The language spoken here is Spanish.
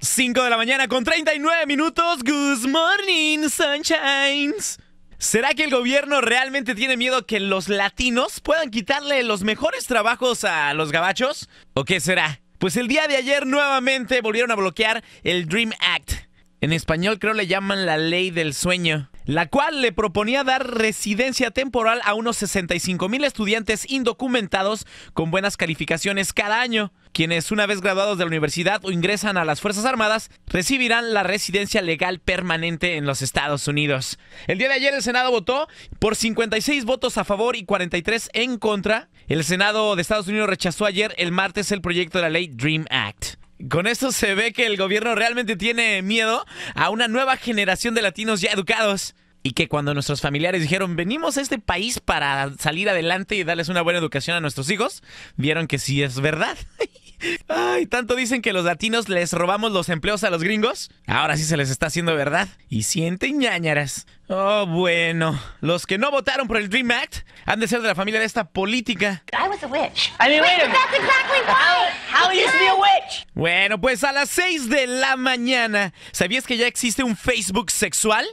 5 de la mañana con 39 minutos. Good morning, sunshines. ¿Será que el gobierno realmente tiene miedo que los latinos puedan quitarle los mejores trabajos a los gabachos? ¿O qué será? Pues el día de ayer nuevamente volvieron a bloquear el Dream Act. En español creo le llaman la ley del sueño la cual le proponía dar residencia temporal a unos 65 mil estudiantes indocumentados con buenas calificaciones cada año, quienes una vez graduados de la universidad o ingresan a las Fuerzas Armadas recibirán la residencia legal permanente en los Estados Unidos. El día de ayer el Senado votó por 56 votos a favor y 43 en contra. El Senado de Estados Unidos rechazó ayer el martes el proyecto de la ley Dream Act con esto se ve que el gobierno realmente tiene miedo a una nueva generación de latinos ya educados. Y que cuando nuestros familiares dijeron, venimos a este país para salir adelante y darles una buena educación a nuestros hijos, vieron que sí es verdad. Ay, tanto dicen que los latinos les robamos los empleos a los gringos. Ahora sí se les está haciendo verdad. Y sienten ñañaras. Oh, bueno. Los que no votaron por el Dream Act han de ser de la familia de esta política. I was a witch. wait, bueno, pues a las 6 de la mañana, ¿sabías que ya existe un Facebook sexual?